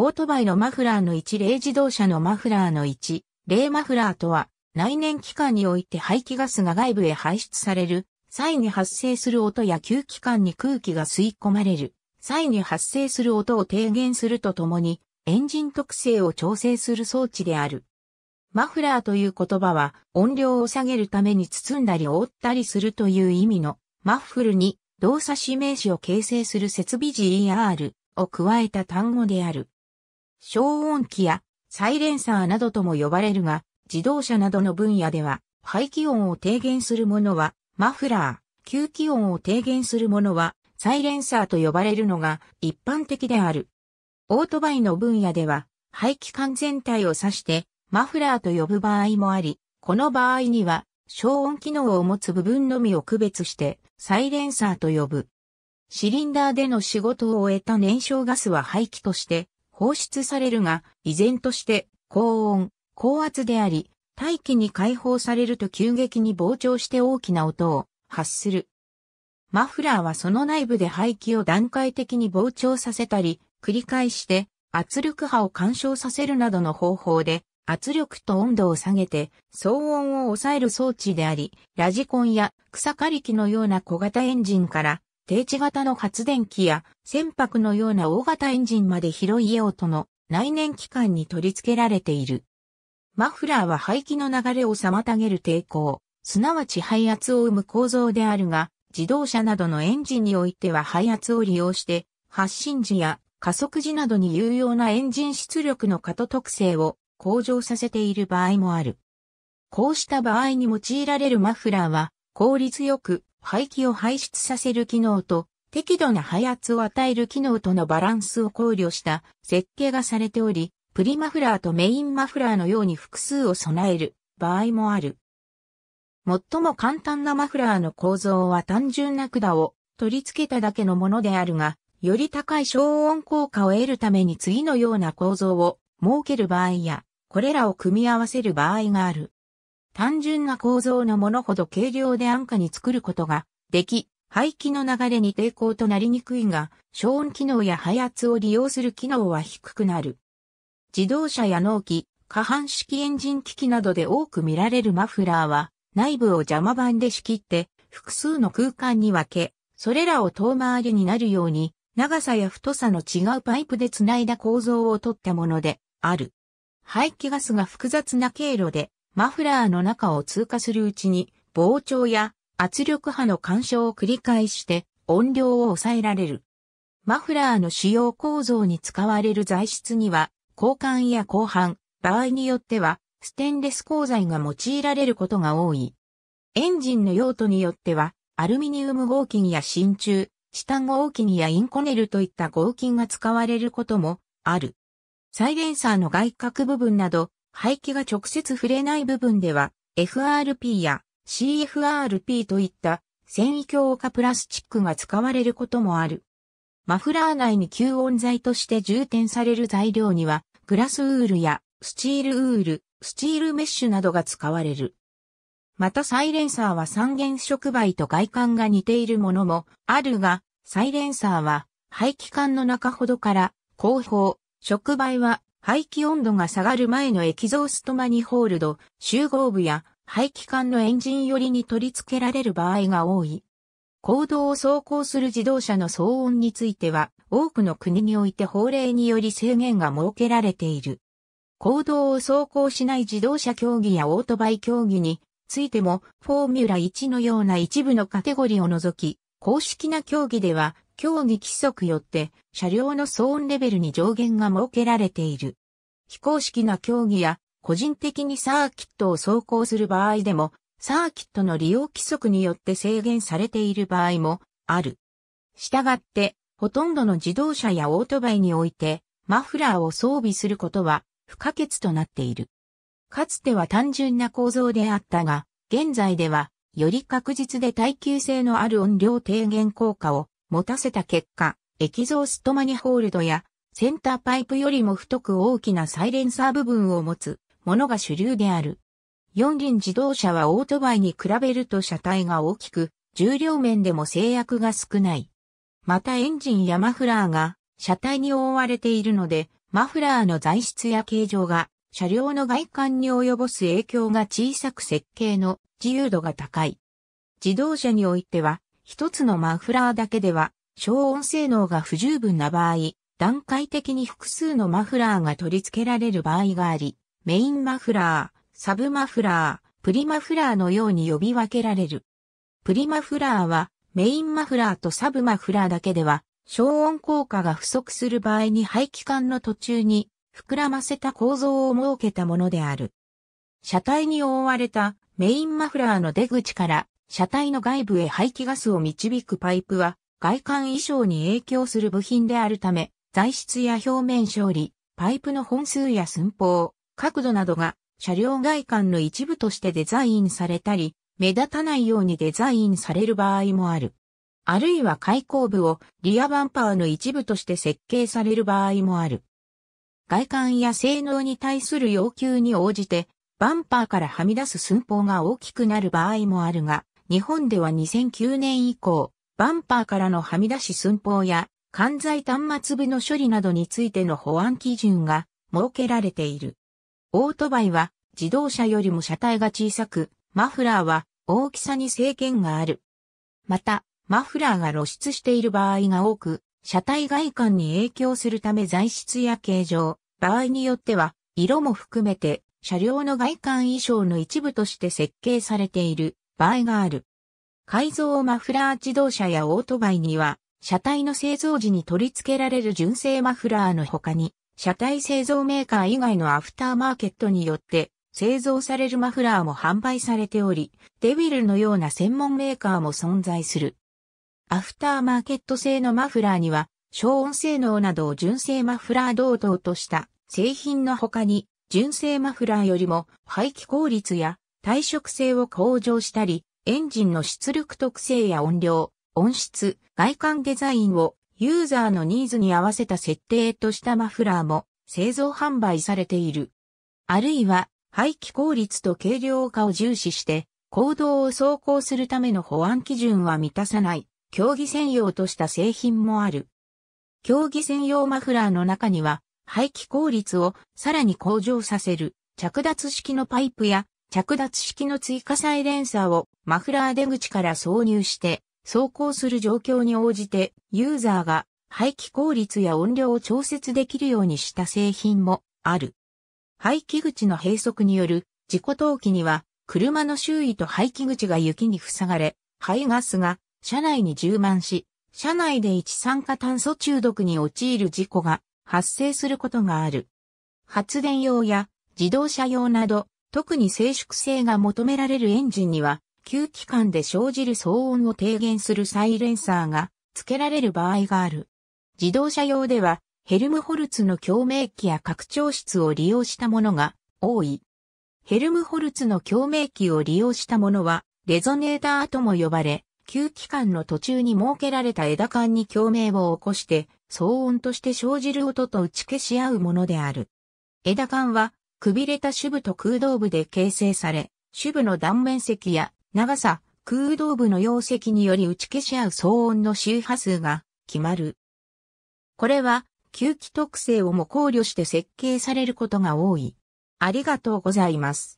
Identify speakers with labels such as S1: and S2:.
S1: オートバイのマフラーの1例自動車のマフラーの1例マフラーとは、内燃機関において排気ガスが外部へ排出される、際に発生する音や吸気管に空気が吸い込まれる、際に発生する音を低減するとともに、エンジン特性を調整する装置である。マフラーという言葉は、音量を下げるために包んだり覆ったりするという意味の、マッフルに動作指名詞を形成する設備 GER を加えた単語である。消音器やサイレンサーなどとも呼ばれるが、自動車などの分野では、排気音を低減するものは、マフラー、吸気音を低減するものは、サイレンサーと呼ばれるのが一般的である。オートバイの分野では、排気管全体を指して、マフラーと呼ぶ場合もあり、この場合には、消音機能を持つ部分のみを区別して、サイレンサーと呼ぶ。シリンダーでの仕事を終えた燃焼ガスは排気として放出されるが、依然として高温、高圧であり、大気に解放されると急激に膨張して大きな音を発する。マフラーはその内部で排気を段階的に膨張させたり、繰り返して圧力波を干渉させるなどの方法で圧力と温度を下げて騒音を抑える装置であり、ラジコンや草刈り機のような小型エンジンから定置型の発電機や船舶のような大型エンジンまで広いをとの内燃機関に取り付けられている。マフラーは排気の流れを妨げる抵抗、すなわち排圧を生む構造であるが、自動車などのエンジンにおいては排圧を利用して、発進時や加速時などに有用なエンジン出力の過渡特性を向上させている場合もある。こうした場合に用いられるマフラーは、効率よく排気を排出させる機能と、適度な排圧を与える機能とのバランスを考慮した設計がされており、プリマフラーとメインマフラーのように複数を備える場合もある。最も簡単なマフラーの構造は単純な管を取り付けただけのものであるが、より高い消音効果を得るために次のような構造を設ける場合や、これらを組み合わせる場合がある。単純な構造のものほど軽量で安価に作ることができ、排気の流れに抵抗となりにくいが、消音機能や配圧を利用する機能は低くなる。自動車や納期、下半式エンジン機器などで多く見られるマフラーは、内部を邪魔板で仕切って、複数の空間に分け、それらを遠回りになるように、長さや太さの違うパイプで繋いだ構造をとったものである。排気ガスが複雑な経路でマフラーの中を通過するうちに、膨張や圧力波の干渉を繰り返して音量を抑えられる。マフラーの主要構造に使われる材質には、交換や鋼板、場合によっては、ステンレス鋼材が用いられることが多い。エンジンの用途によっては、アルミニウム合金や真鍮、チタン合金やインコネルといった合金が使われることもある。サイレンサーの外角部分など、排気が直接触れない部分では、FRP や CFRP といった繊維強化プラスチックが使われることもある。マフラー内に吸音材として充填される材料には、グラスウールやスチールウール、スチールメッシュなどが使われる。またサイレンサーは三原触媒と外観が似ているものもあるが、サイレンサーは排気管の中ほどから後方、触媒は排気温度が下がる前のエキゾーストマニホールド、集合部や排気管のエンジン寄りに取り付けられる場合が多い。行動を走行する自動車の騒音については、多くの国において法令により制限が設けられている。行動を走行しない自動車競技やオートバイ競技についても、フォーミュラ1のような一部のカテゴリを除き、公式な競技では競技規則よって車両の騒音レベルに上限が設けられている。非公式な競技や個人的にサーキットを走行する場合でも、サーキットの利用規則によって制限されている場合もある。したがって、ほとんどの自動車やオートバイにおいて、マフラーを装備することは不可欠となっている。かつては単純な構造であったが、現在では、より確実で耐久性のある音量低減効果を持たせた結果、エキゾーストマニホールドやセンターパイプよりも太く大きなサイレンサー部分を持つものが主流である。四輪自動車はオートバイに比べると車体が大きく、重量面でも制約が少ない。またエンジンやマフラーが車体に覆われているので、マフラーの材質や形状が車両の外観に及ぼす影響が小さく設計の自由度が高い。自動車においては一つのマフラーだけでは消音性能が不十分な場合、段階的に複数のマフラーが取り付けられる場合があり、メインマフラー、サブマフラー、プリマフラーのように呼び分けられる。プリマフラーはメインマフラーとサブマフラーだけでは消音効果が不足する場合に排気管の途中に膨らませた構造を設けたものである。車体に覆われたメインマフラーの出口から車体の外部へ排気ガスを導くパイプは、外観衣装に影響する部品であるため、材質や表面勝利、パイプの本数や寸法、角度などが車両外観の一部としてデザインされたり、目立たないようにデザインされる場合もある。あるいは開口部をリアバンパーの一部として設計される場合もある。外観や性能に対する要求に応じて、バンパーからはみ出す寸法が大きくなる場合もあるが、日本では2009年以降、バンパーからのはみ出し寸法や、管材端末部の処理などについての保安基準が設けられている。オートバイは自動車よりも車体が小さく、マフラーは大きさに制限がある。また、マフラーが露出している場合が多く、車体外観に影響するため材質や形状、場合によっては、色も含めて、車両の外観衣装の一部として設計されている場合がある。改造マフラー自動車やオートバイには、車体の製造時に取り付けられる純正マフラーの他に、車体製造メーカー以外のアフターマーケットによって製造されるマフラーも販売されており、デビルのような専門メーカーも存在する。アフターマーケット製のマフラーには、消音性能などを純正マフラー同等とした製品の他に、純正マフラーよりも排気効率や耐食性を向上したり、エンジンの出力特性や音量、音質、外観デザインをユーザーのニーズに合わせた設定としたマフラーも製造販売されている。あるいは排気効率と軽量化を重視して行動を走行するための保安基準は満たさない競技専用とした製品もある。競技専用マフラーの中には排気効率をさらに向上させる着脱式のパイプや着脱式の追加サイレンサーをマフラー出口から挿入して、走行する状況に応じてユーザーが排気効率や音量を調節できるようにした製品もある。排気口の閉塞による事故投機には車の周囲と排気口が雪に塞がれ、排ガスが車内に充満し、車内で一酸化炭素中毒に陥る事故が発生することがある。発電用や自動車用など特に静粛性が求められるエンジンには、吸気管で生じる騒音を低減するサイレンサーが付けられる場合がある。自動車用では、ヘルムホルツの共鳴器や拡張室を利用したものが多い。ヘルムホルツの共鳴器を利用したものは、レゾネーターとも呼ばれ、吸気管の途中に設けられた枝管に共鳴を起こして、騒音として生じる音と打ち消し合うものである。枝管はくびれた主部と空洞部で形成され、主部の断面積や長さ、空洞部の容積により打ち消し合う騒音の周波数が決まる。これは、吸気特性をも考慮して設計されることが多い。ありがとうございます。